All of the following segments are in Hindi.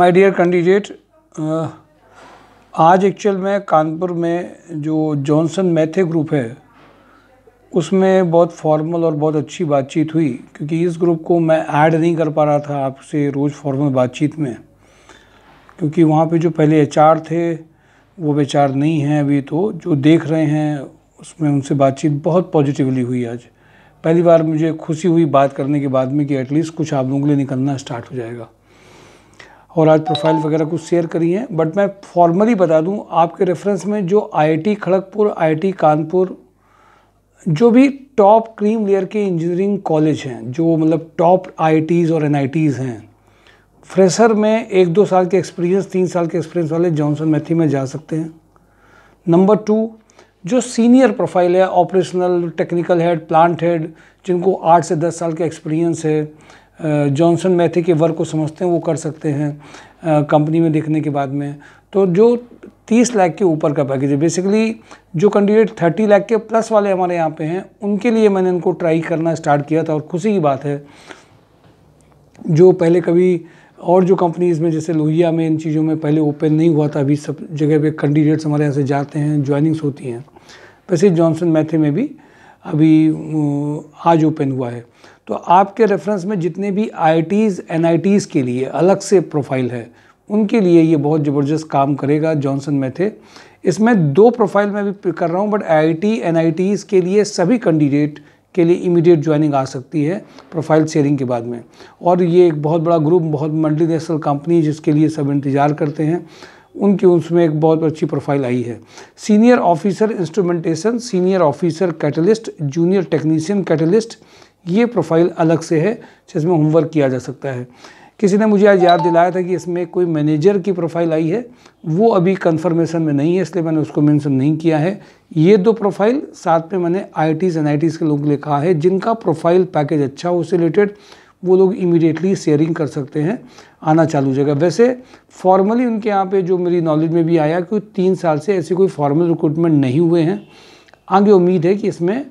माय डियर कैंडिडेट आज एक्चुअल में कानपुर में जो जॉनसन मैथे ग्रुप है उसमें बहुत फॉर्मल और बहुत अच्छी बातचीत हुई क्योंकि इस ग्रुप को मैं ऐड नहीं कर पा रहा था आपसे रोज़ फॉर्मल बातचीत में क्योंकि वहाँ पे जो पहले एच थे वो बेचार नहीं हैं अभी तो जो देख रहे हैं उसमें उनसे बातचीत बहुत पॉजिटिवली हुई आज पहली बार मुझे खुशी हुई बात करने के बाद में कि एटलीस्ट कुछ आप लोगों के लिए निकलना स्टार्ट हो जाएगा और आज प्रोफाइल वगैरह कुछ शेयर करी हैं बट मैं फॉर्मली बता दूं आपके रेफरेंस में जो आईआईटी खड़गपुर आईआईटी कानपुर जो भी टॉप क्रीम लेयर के इंजीनियरिंग कॉलेज हैं जो मतलब टॉप आईआईटीज़ और एनआईटीज़ हैं फ्रेशर में एक दो साल के एक्सपीरियंस तीन साल के एक्सपीरियंस वाले जॉनसन मैथी में जा सकते हैं नंबर टू जो सीनियर प्रोफाइल है operational technical head plant head जिनको आठ से दस साल का एक्सपीरियंस है जॉनसन मैथी के वर्क को समझते हैं वो कर सकते हैं कंपनी में देखने के बाद में तो जो तीस लाख के ऊपर का पैकेज है बेसिकली जो कैंडिडेट थर्टी लाख के प्लस वाले हमारे यहाँ पे हैं उनके लिए मैंने इनको ट्राई करना स्टार्ट किया था और खुशी की बात है जो पहले कभी और जो कंपनीज़ में जैसे लोहिया में इन चीज़ों में पहले ओपन नहीं हुआ था अभी सब जगह पे कैंडिडेट्स हमारे यहाँ से जाते हैं ज्वाइनिंग्स होती हैं वैसे जॉनसन मैथे में भी अभी आज ओपन हुआ है तो आपके रेफरेंस में जितने भी आईटीज़ एनआईटीज़ के लिए अलग से प्रोफाइल है उनके लिए ये बहुत ज़बरदस्त काम करेगा जॉनसन मैथे इसमें दो प्रोफाइल में भी कर रहा हूँ बट आई एनआईटीज़ के लिए सभी कैंडिडेट के लिए इमीडिएट ज्वाइनिंग आ सकती है प्रोफाइल शेयरिंग के बाद में और ये एक बहुत बड़ा ग्रुप बहुत मल्टीनेशनल कंपनी जिसके लिए सब इंतज़ार करते हैं उनकी उसमें एक बहुत अच्छी प्रोफाइल आई है senior officer instrumentation senior officer catalyst junior technician catalyst ये प्रोफाइल अलग से है जिसमें होमवर्क किया जा सकता है किसी ने मुझे आज याद दिलाया था कि इसमें कोई मैनेजर की प्रोफाइल आई है वो अभी कंफर्मेशन में नहीं है इसलिए मैंने उसको मेंशन नहीं किया है ये दो प्रोफाइल साथ में मैंने I Ts N I Ts के लोगों के लिए कहा है जिनका प्रोफाइल पैकेज अच्छा हो उससे रिलेटेड वो लोग इमीडिएटली शेयरिंग कर सकते हैं आना चालू हो जाएगा वैसे फॉर्मली उनके यहाँ पर जो मेरी नॉलेज में भी आया कि तीन साल से ऐसे कोई फॉर्मल रिक्रूटमेंट नहीं हुए हैं आगे उम्मीद है कि इसमें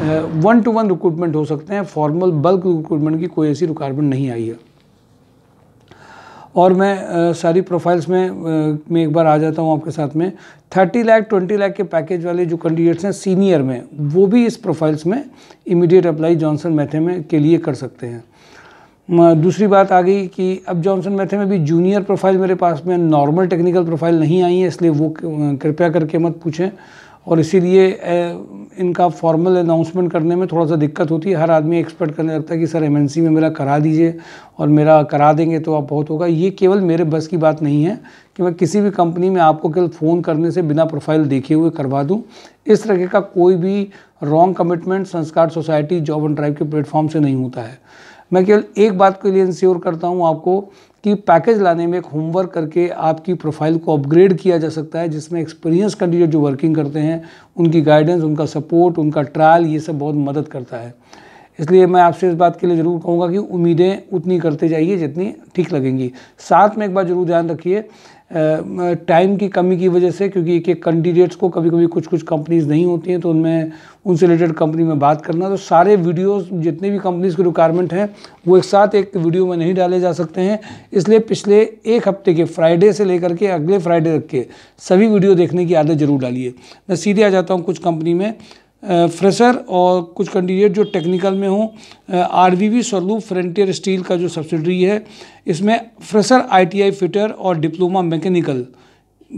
वन टू वन रिक्रूटमेंट हो सकते हैं फॉर्मल बल्क रिक्रूटमेंट की कोई ऐसी रिक्वायरमेंट नहीं आई है और मैं आ, सारी प्रोफाइल्स में आ, मैं एक बार आ जाता हूँ आपके साथ में थर्टी लाख ट्वेंटी लाख के पैकेज वाले जो कैंडिडेट्स हैं सीनियर में वो भी इस प्रोफाइल्स में इमीडिएट अप्लाई जॉनसन मैथे में के लिए कर सकते हैं दूसरी बात आ गई कि अब जॉनसन मैथे में भी जूनियर प्रोफाइल मेरे पास में नॉर्मल टेक्निकल प्रोफाइल नहीं आई है इसलिए वो कृपया करके मत पूछें और इसीलिए इनका फॉर्मल अनाउंसमेंट करने में थोड़ा सा दिक्कत होती है हर आदमी एक्सपेक्ट करने लगता है कि सर एमएनसी में मेरा करा दीजिए और मेरा करा देंगे तो आप बहुत होगा ये केवल मेरे बस की बात नहीं है कि मैं किसी भी कंपनी में आपको केवल फ़ोन करने से बिना प्रोफाइल देखे हुए करवा दूँ इस तरह का कोई भी wrong commitment Sanskar society job and drive के प्लेटफॉर्म से नहीं होता है मैं केवल एक बात के लिए इंश्योर करता हूँ आपको कि पैकेज लाने में एक होमवर्क करके आपकी प्रोफाइल को अपग्रेड किया जा सकता है जिसमें एक्सपीरियंस कैंडिडेट जो वर्किंग करते हैं उनकी गाइडेंस उनका सपोर्ट उनका ट्रायल ये सब बहुत मदद करता है इसलिए मैं आपसे इस बात के लिए ज़रूर कहूँगा कि उम्मीदें उतनी करते जाइए जितनी ठीक लगेंगी साथ में एक बात जरूर ध्यान रखिए टाइम की कमी की वजह से क्योंकि एक एक कैंडिडेट्स को कभी कभी कुछ कुछ कंपनीज़ नहीं होती हैं तो उनमें उनसे रिलेटेड कंपनी में बात करना तो सारे वीडियोस जितने भी कंपनीज़ के रिक्वायरमेंट हैं वो एक साथ एक वीडियो में नहीं डाले जा सकते हैं इसलिए पिछले एक हफ्ते के फ्राइडे से लेकर के अगले फ्राइडे तक के सभी वीडियो देखने की आदत ज़रूर डालिए मैं सीधे आ जाता हूँ कुछ कंपनी में फ्रेशर और कुछ कैंडिडेट जो टेक्निकल में हों R V V Swaroop frontier steel का जो सब्सिडरी है इसमें फ्रेशर आईटीआई फिटर और डिप्लोमा मैकेनिकल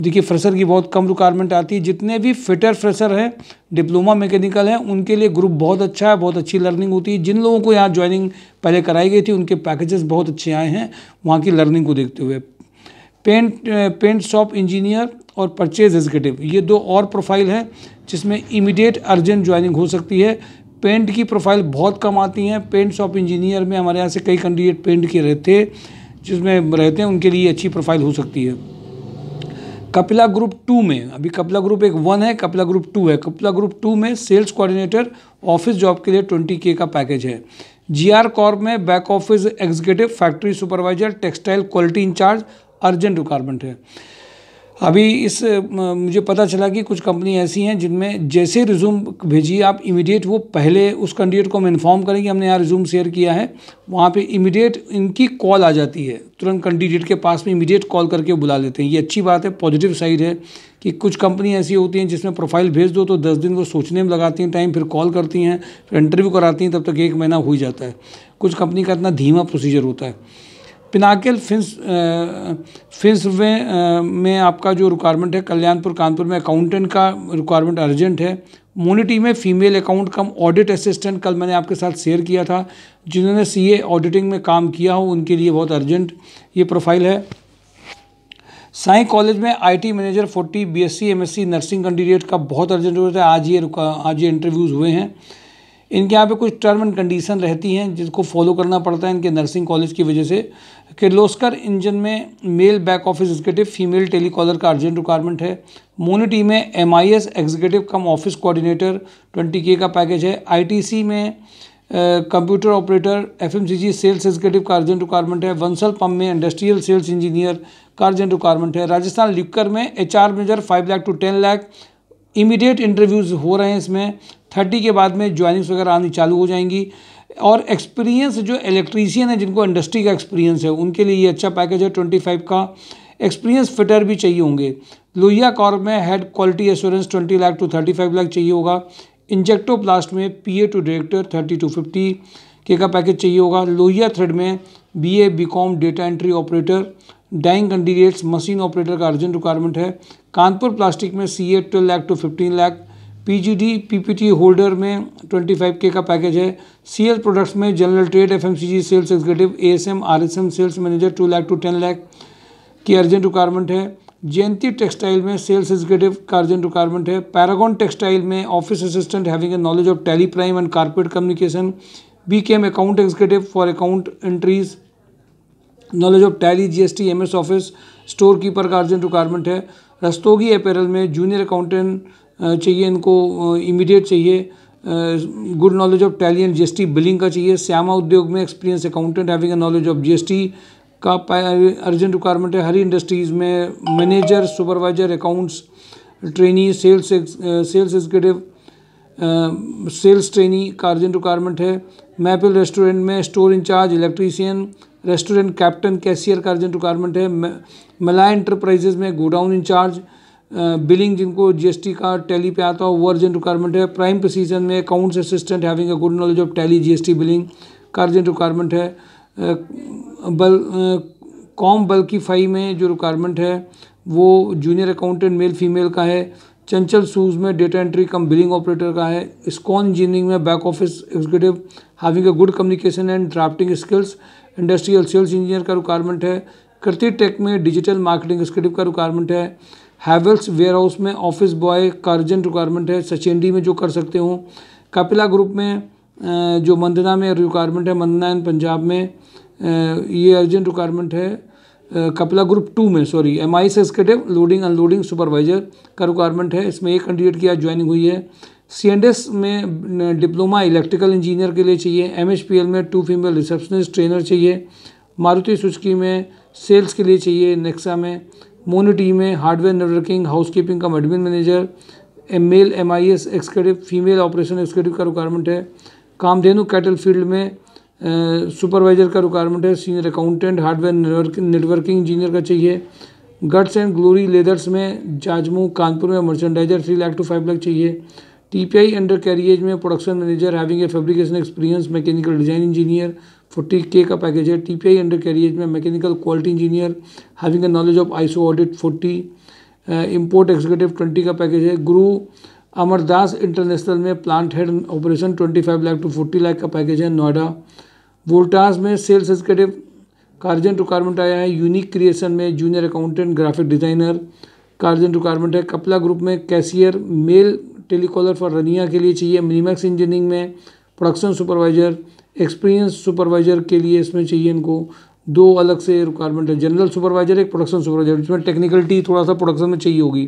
देखिए फ्रेशर की बहुत कम रिक्वायरमेंट आती है जितने भी फिटर फ्रेशर हैं डिप्लोमा मैकेनिकल हैं उनके लिए ग्रुप बहुत अच्छा है बहुत अच्छी लर्निंग होती है जिन लोगों को यहाँ ज्वाइनिंग पहले कराई गई थी उनके पैकेजेस बहुत अच्छे आए हैं वहाँ की लर्निंग को देखते हुए पेंट पेंट शॉप इंजीनियर और परचेज एग्जीक्यूटिव ये दो और प्रोफाइल हैं जिसमें इमीडिएट अर्जेंट ज्वाइनिंग हो सकती है पेंट की प्रोफाइल बहुत कम आती हैं पेंट शॉप इंजीनियर में हमारे यहाँ से कई कैंडिडेट पेंट के रहते जिसमें रहते हैं उनके लिए अच्छी प्रोफाइल हो सकती है कपिला ग्रुप टू में अभी कपिला ग्रुप एक वन है कपिला ग्रुप टू है कपिला ग्रुप टू में सेल्स कोऑर्डिनेटर ऑफिस जॉब के लिए ट्वेंटी के का पैकेज है जी आर कॉर्प में back office executive factory supervisor textile quality incharge urgent requirement है अभी इस मुझे पता चला कि कुछ कंपनी ऐसी हैं जिनमें जैसे रिज्यूम भेजिए आप इमीडिएट वो पहले उस कैंडिडेट को हम इन्फॉर्म करेंगे हमने यहाँ रिज्यूम शेयर किया है वहाँ पे इमीडिएट इनकी कॉल आ जाती है तुरंत कैंडिडेट के पास में इमीडिएट कॉल करके बुला लेते हैं ये अच्छी बात है पॉजिटिव साइड है कि कुछ कंपनी ऐसी होती हैं जिसमें प्रोफाइल भेज दो तो दस दिन वो सोचने में लगाती हैं टाइम फिर कॉल करती हैं फिर इंटरव्यू कराती हैं तब तक एक महीना हो ही जाता है कुछ कंपनी का इतना धीमा प्रोसीजर होता है पिनाकेल फिंस फिंस में, में आपका जो रिक्वायरमेंट है कल्याणपुर कानपुर में अकाउंटेंट का रिक्वायरमेंट अर्जेंट है मोनिटी में female account cum audit assistant कल मैंने आपके साथ शेयर किया था जिन्होंने सीए ऑडिटिंग में काम किया हो उनके लिए बहुत अर्जेंट ये प्रोफाइल है साई कॉलेज में IT manager 40 BSc MSc nursing candidate का बहुत अर्जेंट हो रहा है आज ये आज ये इंटरव्यूज़ हुए हैं इनके यहाँ पे कुछ टर्म एंड कंडीशन रहती हैं जिसको फॉलो करना पड़ता है इनके नर्सिंग कॉलेज की वजह से किर्लोस्कर इंजन में male back office executive female telecaller का अर्जेंट रिक्वायरमेंट है मोनिटी में M I S executive cum office coordinator twenty K का पैकेज है आई टी सी में computer operator F M C G sales executive का अर्जेंट रिक्वायरमेंट है वंसल पम्प में इंडस्ट्रियल सेल्स इंजीनियर का अर्जेंट रिक्वायरमेंट है राजस्थान लिक्कर में H R major five lakh to ten lakh immediate interviews हो रहे हैं इसमें थर्टी के बाद में ज्वाइनिंग्स वगैरह आनी चालू हो जाएंगी और एक्सपीरियंस जो इलेक्ट्रीशियन है जिनको इंडस्ट्री का एक्सपीरियंस है उनके लिए ये अच्छा पैकेज है ट्वेंटी फाइव का एक्सपीरियंस फिटर भी चाहिए होंगे लोहिया कॉर्प में head quality assurance twenty lakh to thirty five lakh चाहिए होगा इंजेक्टो प्लास्ट में P A to director thirty to fifty K का पैकेज चाहिए होगा लोहिया थ्रेड में B A B com data entry operator dyeing candidates machine operator का अर्जेंट रिक्वायरमेंट है कानपुर प्लास्टिक में C A twelve lakh to fifteen lakh PGD PPT holder में के का पैकेज है सीएल प्रोडक्ट्स में general trade FMCG sales executive ASM RSM sales manager two lakh to ten lakh की अर्जेंट रिक्वायरमेंट है जयंती टेक्सटाइल में सेल्स एग्जीक्यूटिव का अर्जेंट रिक्वायरमेंट है पैरागॉन टेक्सटाइल में office assistant having a knowledge of Tally Prime and corporate communication B K M account executive for account entries knowledge of Tally GST MS office store keeper का अर्जेंट रिक्वायरमेंट है रस्तोगी अपेरल में जूनियर अकाउंटेंट चाहिए इनको इमीडिएट चाहिए good knowledge of Tally and GST billing का चाहिए श्यामा उद्योग में experience accountant having knowledge of GST का अर्जेंट रिक्वायरमेंट है हरी इंडस्ट्रीज़ में manager supervisor accounts trainee sales sales executive sales trainee का अर्जेंट रिक्वायरमेंट है मैपिल रेस्टोरेंट में store incharge electrician restaurant captain cashier का अर्जेंट रिक्वायरमेंट है मलाय इंटरप्राइजेज में गोडाउन इंचार्ज बिलिंग जिनको जीएसटी का टैली पे आता हो वो अर्जेंट रिक्वायरमेंट है प्राइम प्रोसीजन में accounts assistant having a good knowledge of Tally GST billing का अर्जेंट रिक्वायरमेंट है बल कॉम बल्कि फाई में जो रिक्वायरमेंट है वो जूनियर अकाउंटेंट मेल फीमेल का है चंचल सूज में data entry cum billing operator का है स्कॉन इंजीनियरिंग में back office executive having a good communication and drafting skills industrial sales engineer का रिक्वायरमेंट है कृति टेक में डिजिटल मार्केटिंग एग्जीक्यूटिव का रिक्वायरमेंट है हैवल्स वेयर हाउस में ऑफिस बॉय का अर्जेंट रिक्वायरमेंट है सचिन डी में जो कर सकते हो कपिला ग्रुप में जो मंदना में रिक्वायरमेंट है मंदना इन पंजाब में ये अर्जेंट रिक्वायरमेंट है कपिला ग्रुप टू में sorry M I S executive loading unloading supervisor का रिक्वायरमेंट है इसमें एक कैंडिडेट की आज ज्वाइनिंग हुई है सी एंड एस में डिप्लोमा इलेक्ट्रिकल इंजीनियर के लिए चाहिए एम एच पी एल में टू फीमेल रिसेप्शनिस्ट ट्रेनर चाहिए मारुति सुचकी में सेल्स के लिए चाहिए नेक्सा में मोन टीम है हार्डवेयर नेटवर्किंग हाउस कीपिंग का admin manager M male M I S executive female operation executive का रिक्वायरमेंट है कामधेनु कैटल फील्ड में सुपरवाइजर का रिक्वायरमेंट है senior accountant hardware networking engineer का चाहिए गट्स एंड ग्लोरी लेदर्स में जाजमू कानपुर में merchandiser three lakh to five lakh चाहिए T P I undercarriage में production manager having a fabrication experience mechanical design engineer forty K का पैकेज है T P I undercarriage में mechanical quality engineer having a knowledge of so audit forty import executive twenty का पैकेज है गुरु अमरदास इंटरनेशनल में plant head operation twenty five lakh to forty lakh का पैकेज है नोएडा वोल्टास में सेल्स एग्जीक्यूटिव कार्जन रिक्वायरमेंट आया है यूनिक क्रिएशन में जूनियर अकाउंटेंट ग्राफिक डिज़ाइनर कार्जन रिक्वायरमेंट है कपला ग्रुप में cashier male telecaller for Rania के लिए चाहिए मिनीमैक्स इंजीनियरिंग में प्रोडक्शन सुपरवाइजर एक्सपीरियंस सुपरवाइज़र के लिए इसमें चाहिए इनको दो अलग से रिक्वायरमेंट है जनरल सुपरवाइज़र एक प्रोडक्शन सुपरवाइज़र जिसमें टेक्निकलिटी थोड़ा सा प्रोडक्शन में चाहिए होगी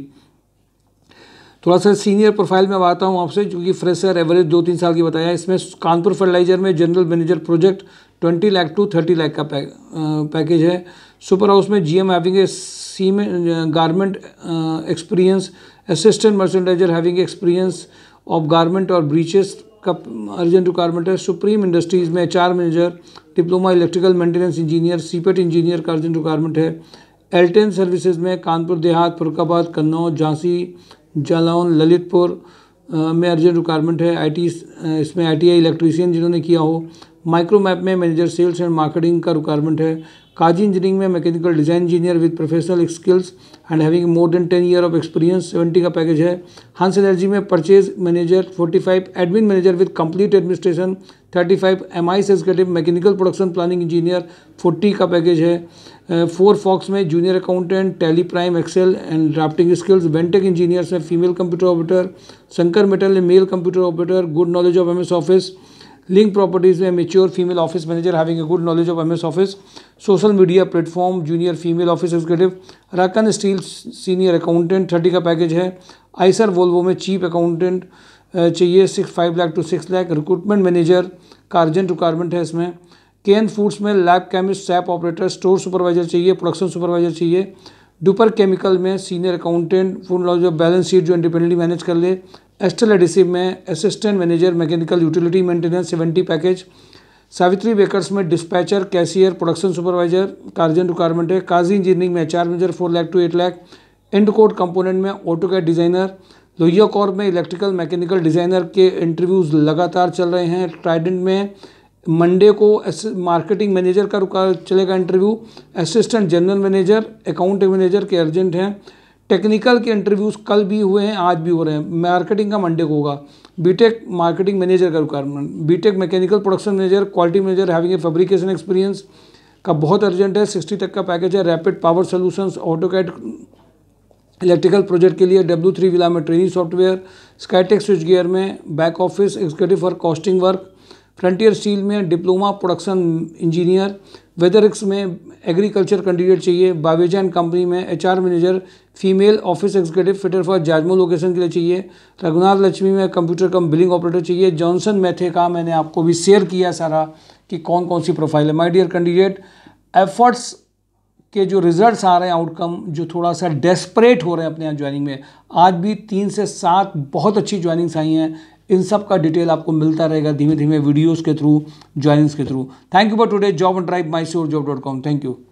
थोड़ा सा सीनियर प्रोफाइल में आता हूँ आपसे क्योंकि फ्रेशर एवरेज दो तीन साल की बताया इसमें कानपुर फर्टिलाइजर में general manager project twenty lakh to thirty lakh का पैकेज है सुपर हाउस में G M having a cement garment experience assistant merchandiser having experience of garment और ब्रीचेस का अर्जेंट रिक्वायरमेंट है सुप्रीम इंडस्ट्रीज़ में H manager diploma electrical maintenance engineer CIPET engineer का अर्जेंट रिक्वायरमेंट है एल्टेन सर्विसेज में कानपुर देहात फरुखाबाद कन्नौज झांसी जालौन ललितपुर में अर्जेंट रिक्वायरमेंट है आईटी इसमें आईटीआई इलेक्ट्रीशियन जिन्होंने किया हो माइक्रोमैप में मैनेजर सेल्स एंड मार्केटिंग का रिक्वायरमेंट है काजी इंजीनियरिंग में mechanical design engineer with professional skills and having more than ten year of experience seventy का पैकेज है हंस एनर्जी में purchase manager forty five admin manager with complete administration thirty five M I executive mechanical production planning engineer forty का पैकेज है फोर uh, फॉक्स में junior accountant Tally Prime Excel and drafting skills Ventech engineers में female computer operator Shankar metal में male computer operator good knowledge of M S Office link properties में female office manager having having good knowledge of M S Office social media platform junior female office executive रकन स्टील सीनियर अकाउंटेंट थर्टी का पैकेज है आइसर वोल्वो में चीफ अकाउंटेंट चाहिए six five lakh to six lakh recruitment manager का अर्जेंट रिक्वायरमेंट है इसमें के एन फूड्स में lab chemist SAP operator store supervisor चाहिए प्रोडक्शन सुपरवाइजर चाहिए डुपर केमिकल में senior accountant food knowledge balance sheet जो इंडिपेंडेंटली मैनेज कर ले एस्टल एडिसिव में assistant manager mechanical utility maintenance seventy package Savitri bakers में डिस्पैचर कैशियर प्रोडक्शन सुपरवाइजर कार्जन रिक्वायरमेंट है काजी इंजीनियरिंग में चार major four lakh to eight lakh and code component में auto cat designer Lohia corp में इलेक्ट्रिकल मैकेनिकल डिज़ाइनर के इंटरव्यूज़ लगातार चल रहे हैं ट्राइडेंट में मंडे को मार्केटिंग मैनेजर का चलेगा interview assistant general manager account manager के अर्जेंट हैं टेक्निकल के इंटरव्यूज़ कल भी हुए हैं आज भी हो रहे हैं मार्केटिंग का मंडे को होगा बीटेक मार्केटिंग मैनेजर का requirement BTech mechanical production manager quality manager having a fabrication experience का बहुत अर्जेंट है सिक्सटी तक का पैकेज है rapid power solutions auto CAD electrical project के लिए डब्ल्यू थ्री विला में training software Skytech switch gear में back office executive for costing work frontier steel में डिप्लोमा प्रोडक्शन इंजीनियर वेदरिक्स में एग्रीकल्चर कैंडिडेट चाहिए बावेजा एंड कंपनी में HR manager female office executive fitter for Jajmau location के लिए चाहिए रघुनाथ लक्ष्मी में कंप्यूटर कम बिलिंग ऑपरेटर चाहिए जॉनसन मैथे का मैंने आपको भी शेयर किया सारा कि कौन कौन सी प्रोफाइल है माई डियर कैंडिडेट एफर्ट्स के जो रिजल्ट्स आ रहे हैं आउटकम जो थोड़ा सा डेस्परेट हो रहे हैं अपने यहाँ ज्वाइनिंग में आज भी तीन से सात बहुत अच्छी ज्वाइनिंग्स आई हैं इन सब का डिटेल आपको मिलता रहेगा धीमे धीमे वीडियोस के थ्रू ज्वाइनिंग्स के through thank you for today job and drive my sure job dot com thank you